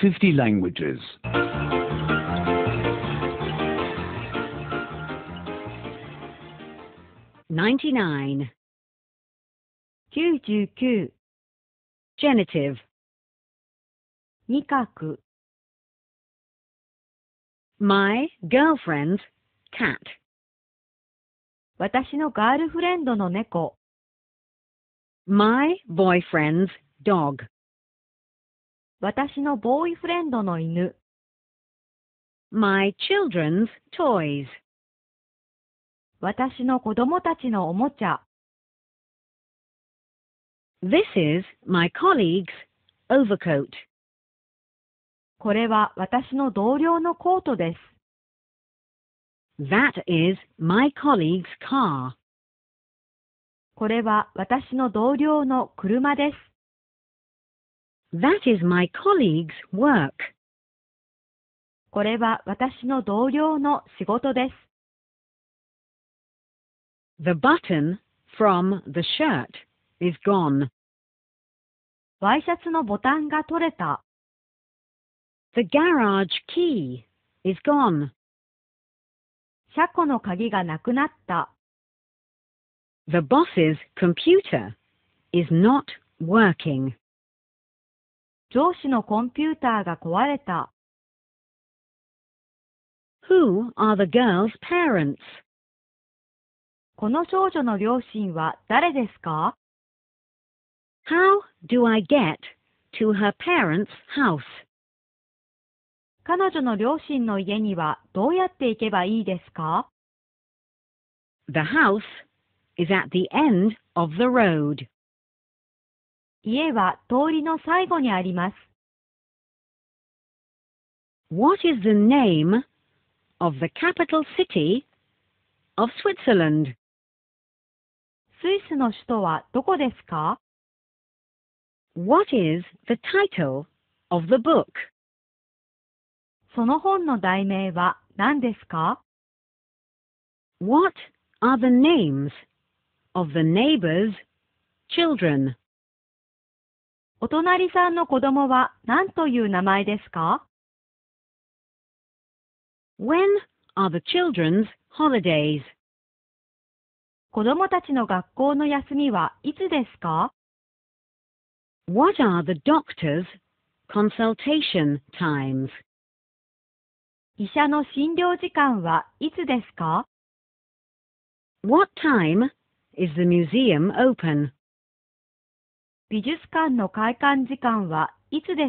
50 languages. Ninety-nine. 99 genitive 味覚 my girlfriend's cat neko. my boyfriend's dog 私のボーイフレンドの犬。My children's toys. 私の子供たちのおもちゃ。This is my colleague's overcoat. これは私の同僚のコートです。That is my colleague's car. これは私の同僚の車です。That is my colleague's work. これは私の同僚の仕事です。The button from the shirt is gone. ワイシャツのボタンが取れた。The garage key is gone. 車庫の鍵がなくなった。The boss's computer is not working. 上司のコンピューターが壊れた。Who are the girl's parents? この少女の両親は誰ですか ?How do I get to her parents' house? 彼女の両親の家にはどうやって行けばいいですか ?The house is at the end of the road. 家は通りの最後にあります。What is the name of the capital city of Switzerland? スイスの首都はどこですか ?What is the title of the book? その本の題名は何ですか ?What are the names of the neighbors' children? お隣さんの子供は何という名前ですか ?When are the children's holidays? 子供たちの学校の休みはいつですか ?What are the doctor's consultation times? 医者の診療時間はいつですか ?What time is the museum open? 美術館の開館時間はいつです